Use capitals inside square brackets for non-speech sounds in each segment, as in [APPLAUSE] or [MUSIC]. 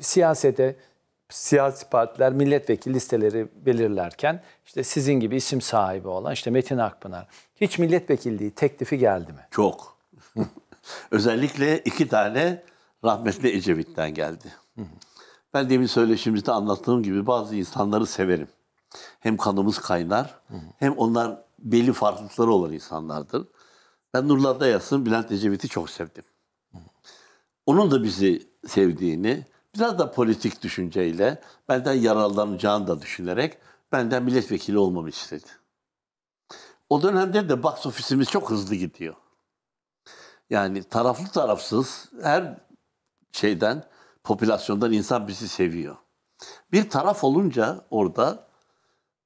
siyasete siyasi partiler milletvekili listeleri belirlerken işte sizin gibi isim sahibi olan işte Metin Akpınar hiç milletvekilliği teklifi geldi mi? Çok. [LAUGHS] Özellikle iki tane rahmetli Ecevit'ten geldi. ben demin söyleşimizde anlattığım gibi bazı insanları severim. Hem kanımız kaynar hem onlar belli farklılıkları olan insanlardır. Ben Nurlar Dayas'ın Bülent Ecevit'i çok sevdim. Onun da bizi sevdiğini, biraz da politik düşünceyle benden yararlanacağını da düşünerek benden milletvekili olmamı istedi. O dönemde de box ofisimiz çok hızlı gidiyor. Yani taraflı tarafsız her şeyden, popülasyondan insan bizi seviyor. Bir taraf olunca orada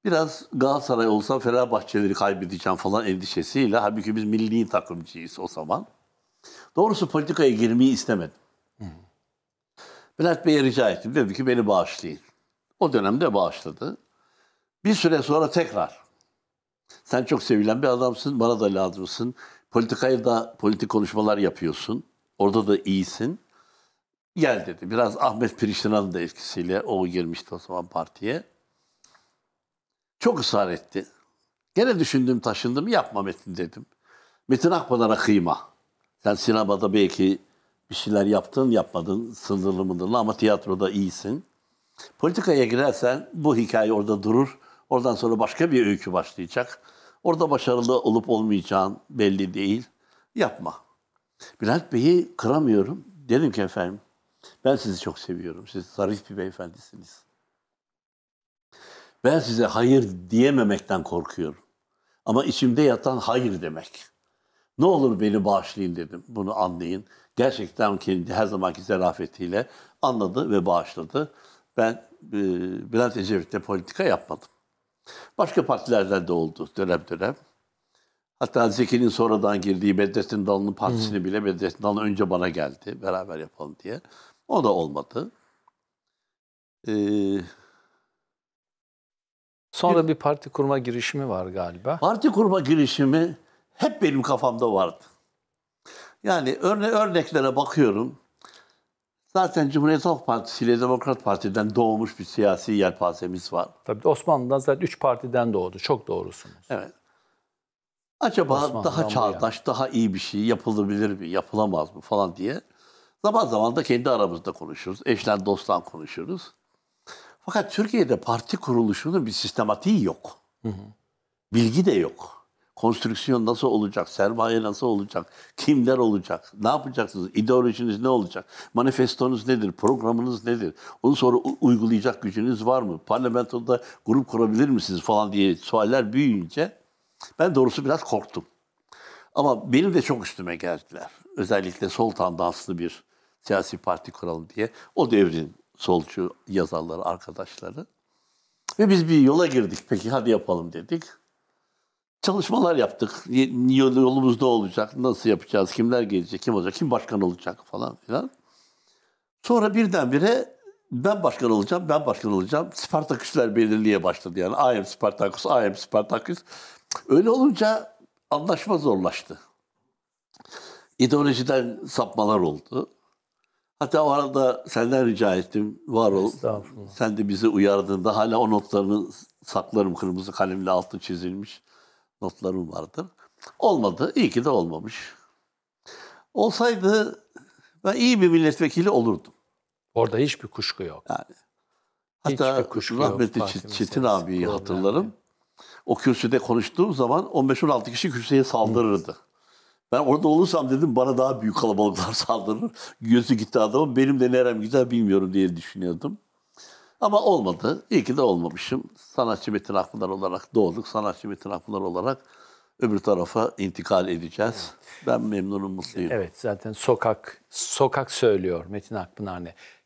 biraz Galatasaray olsa Fenerbahçeleri kaybedeceğim falan endişesiyle halbuki biz milli takımcıyız o zaman. Doğrusu politikaya girmeyi istemedim. Hı. Bülent Bey'e rica ettim. dedi ki beni bağışlayın. O dönemde bağışladı. Bir süre sonra tekrar. Sen çok sevilen bir adamsın, bana da lazımsın. Politikaya da politik konuşmalar yapıyorsun. Orada da iyisin. Gel dedi. Biraz Ahmet Piriştinan da etkisiyle o girmişti o zaman partiye. Çok ısrar etti. Gene düşündüm taşındım yapma Metin dedim. Metin Akpınar'a kıyma. Sen sinemada belki bir şeyler yaptın yapmadın sınırlı mınırlı ama tiyatroda iyisin. Politikaya girersen bu hikaye orada durur. Oradan sonra başka bir öykü başlayacak. Orada başarılı olup olmayacağın belli değil. Yapma. Bülent Bey'i kıramıyorum. Dedim ki efendim ben sizi çok seviyorum. Siz zarif bir beyefendisiniz. Ben size hayır diyememekten korkuyorum. Ama içimde yatan hayır demek. Ne olur beni bağışlayın dedim. Bunu anlayın. Gerçekten kendi her zamanki zarafetiyle anladı ve bağışladı. Ben e, Bülent Ecevit'le politika yapmadım. Başka partilerden de oldu dönem dönem. Hatta Zeki'nin sonradan girdiği Bedrettin Dalı'nın partisini hmm. bile Bedrettin Dalı önce bana geldi. Beraber yapalım diye. O da olmadı. Ee, Sonra bir, bir parti kurma girişimi var galiba. Parti kurma girişimi hep benim kafamda vardı. Yani örne örneklere bakıyorum. Zaten Cumhuriyet Halk Partisi ile Demokrat Parti'den doğmuş bir siyasi yelpazemiz var. Tabii Osmanlı'dan zaten üç partiden doğdu. Çok doğrusunuz. Evet. Acaba Osmanlı'dan daha çağdaş, yani. daha iyi bir şey yapılabilir mi, yapılamaz mı falan diye. Zaman zaman da kendi aramızda konuşuruz, Eşlen dosttan konuşuruz. Fakat Türkiye'de parti kuruluşunun bir sistematiği yok. Hı hı. Bilgi de yok konstrüksiyon nasıl olacak, sermaye nasıl olacak, kimler olacak, ne yapacaksınız, ideolojiniz ne olacak, manifestonuz nedir, programınız nedir, onu sonra uygulayacak gücünüz var mı, parlamentoda grup kurabilir misiniz falan diye sualler büyüyünce ben doğrusu biraz korktum. Ama benim de çok üstüme geldiler. Özellikle sol tandanslı bir siyasi parti kuralım diye. O devrin solcu yazarları, arkadaşları. Ve biz bir yola girdik. Peki hadi yapalım dedik çalışmalar yaptık. Yolumuz olacak, nasıl yapacağız, kimler gelecek, kim olacak, kim başkan olacak falan filan. Sonra birdenbire ben başkan olacağım, ben başkan olacağım. Spartaküsler belirliğe başladı yani. I am Spartaküs, I am Spartaküs. Öyle olunca anlaşma zorlaştı. İdeolojiden sapmalar oldu. Hatta o arada senden rica ettim. Var ol. Sen de bizi uyardığında hala o notlarını saklarım. Kırmızı kalemle altı çizilmiş notlarım vardır. Olmadı. İyi ki de olmamış. Olsaydı ben iyi bir milletvekili olurdum. Orada hiçbir kuşku yok. Yani. Hatta kuşku rahmetli yok, Çetin, Çetin abiyi hatırlarım. Yani. O kürsüde konuştuğum zaman 15-16 kişi kürsüye saldırırdı. Ben orada olursam dedim bana daha büyük kalabalıklar [LAUGHS] saldırır. Gözü gitti adamın benim de nerem gider bilmiyorum diye düşünüyordum. Ama olmadı. İyi ki de olmamışım. Sanatçı Metin Akpınar olarak doğduk. Sanatçı Metin Akpınar olarak öbür tarafa intikal edeceğiz. Ben memnunum, mutluyum. Evet zaten sokak sokak söylüyor Metin Akpınar ne.